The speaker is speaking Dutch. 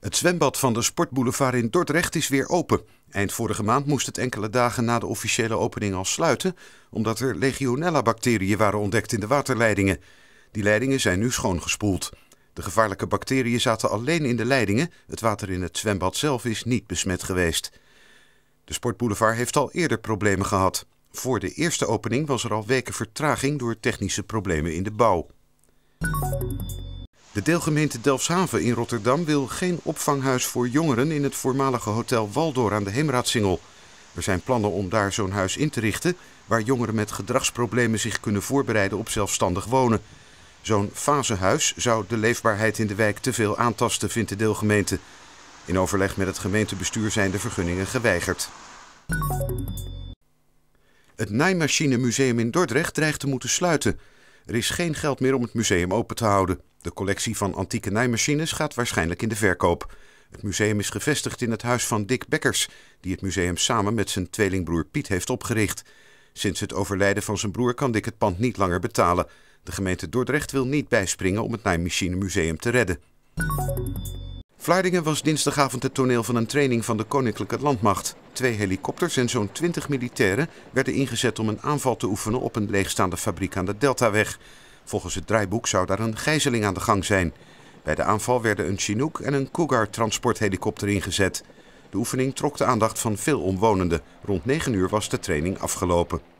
Het zwembad van de Sportboulevard in Dordrecht is weer open. Eind vorige maand moest het enkele dagen na de officiële opening al sluiten, omdat er legionella-bacteriën waren ontdekt in de waterleidingen. Die leidingen zijn nu schoongespoeld. De gevaarlijke bacteriën zaten alleen in de leidingen. Het water in het zwembad zelf is niet besmet geweest. De Sportboulevard heeft al eerder problemen gehad. Voor de eerste opening was er al weken vertraging door technische problemen in de bouw. De deelgemeente Delfshaven in Rotterdam wil geen opvanghuis voor jongeren in het voormalige hotel Waldor aan de Heemraadsingel. Er zijn plannen om daar zo'n huis in te richten waar jongeren met gedragsproblemen zich kunnen voorbereiden op zelfstandig wonen. Zo'n fasehuis zou de leefbaarheid in de wijk te veel aantasten, vindt de deelgemeente. In overleg met het gemeentebestuur zijn de vergunningen geweigerd. Het Nijmachine Museum in Dordrecht dreigt te moeten sluiten. Er is geen geld meer om het museum open te houden. De collectie van antieke naaimachines gaat waarschijnlijk in de verkoop. Het museum is gevestigd in het huis van Dick Beckers, die het museum samen met zijn tweelingbroer Piet heeft opgericht. Sinds het overlijden van zijn broer kan Dick het pand niet langer betalen. De gemeente Dordrecht wil niet bijspringen om het Naaimachinemuseum te redden. Vlaardingen was dinsdagavond het toneel van een training van de Koninklijke Landmacht. Twee helikopters en zo'n 20 militairen werden ingezet om een aanval te oefenen op een leegstaande fabriek aan de Deltaweg. Volgens het draaiboek zou daar een gijzeling aan de gang zijn. Bij de aanval werden een Chinook en een Cougar transporthelikopter ingezet. De oefening trok de aandacht van veel omwonenden. Rond 9 uur was de training afgelopen.